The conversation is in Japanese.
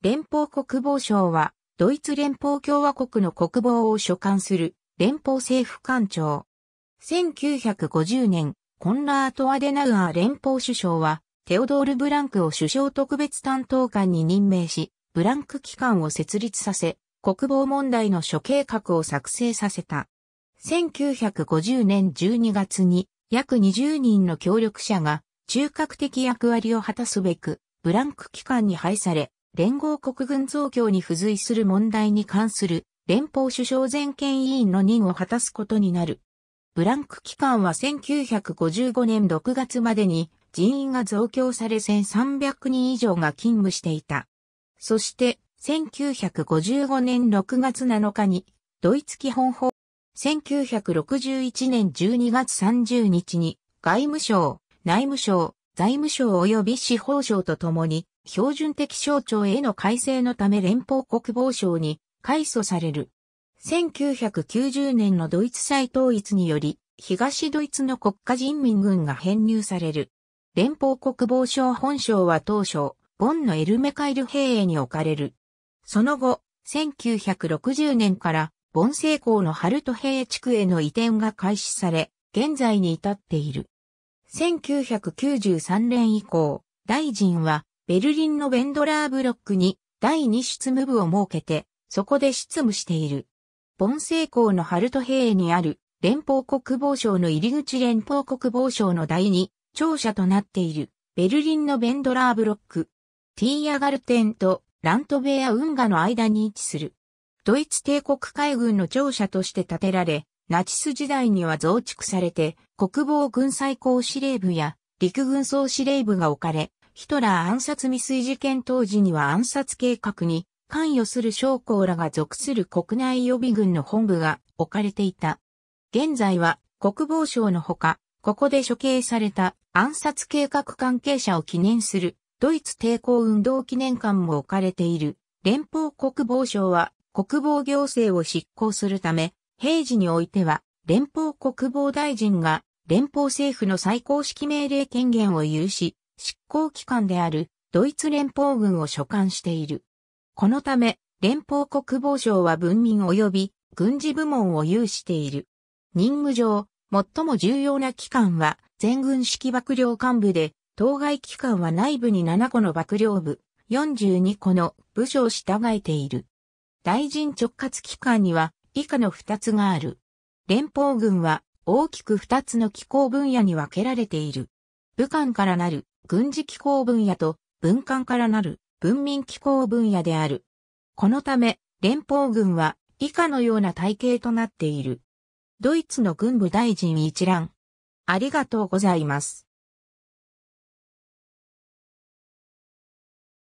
連邦国防省は、ドイツ連邦共和国の国防を所管する連邦政府官庁。1950年、コンラート・アデナウアー連邦首相は、テオドール・ブランクを首相特別担当官に任命し、ブランク機関を設立させ、国防問題の諸計画を作成させた。1950年12月に約20人の協力者が中核的役割を果たすべく、ブランク機関に配され、連合国軍増強に付随する問題に関する連邦首相全権委員の任を果たすことになる。ブランク期間は1955年6月までに人員が増強され1300人以上が勤務していた。そして1955年6月7日にドイツ基本法、1961年12月30日に外務省、内務省、財務省及び司法省とともに標準的省庁への改正のため連邦国防省に改組される。1990年のドイツ再統一により、東ドイツの国家人民軍が編入される。連邦国防省本省は当初、ボンのエルメカイル兵営に置かれる。その後、1960年から、ボン成功のハルト兵地区への移転が開始され、現在に至っている。1993年以降、大臣はベルリンのベンドラーブロックに第2執務部を設けて、そこで執務している。ボンセイ港のハルト兵にある連邦国防省の入り口連邦国防省の第2庁舎となっているベルリンのベンドラーブロック。ティーアガルテンとラントベア運河の間に位置する。ドイツ帝国海軍の庁舎として建てられ、ナチス時代には増築されて、国防軍最高司令部や陸軍総司令部が置かれ、ヒトラー暗殺未遂事件当時には暗殺計画に関与する将校らが属する国内予備軍の本部が置かれていた。現在は国防省のほか、ここで処刑された暗殺計画関係者を記念するドイツ抵抗運動記念館も置かれている連邦国防省は国防行政を執行するため、平時においては連邦国防大臣が連邦政府の最高指揮命令権限を有し、執行機関であるドイツ連邦軍を所管している。このため、連邦国防省は文民及び軍事部門を有している。任務上、最も重要な機関は全軍式幕僚幹部で、当該機関は内部に7個の幕僚部、42個の部署を従えている。大臣直轄機関には以下の2つがある。連邦軍は大きく2つの機構分野に分けられている。武漢からなる軍事機構分野と文官からなる文民機構分野である。このため、連邦軍は以下のような体系となっている。ドイツの軍部大臣一覧。ありがとうございます。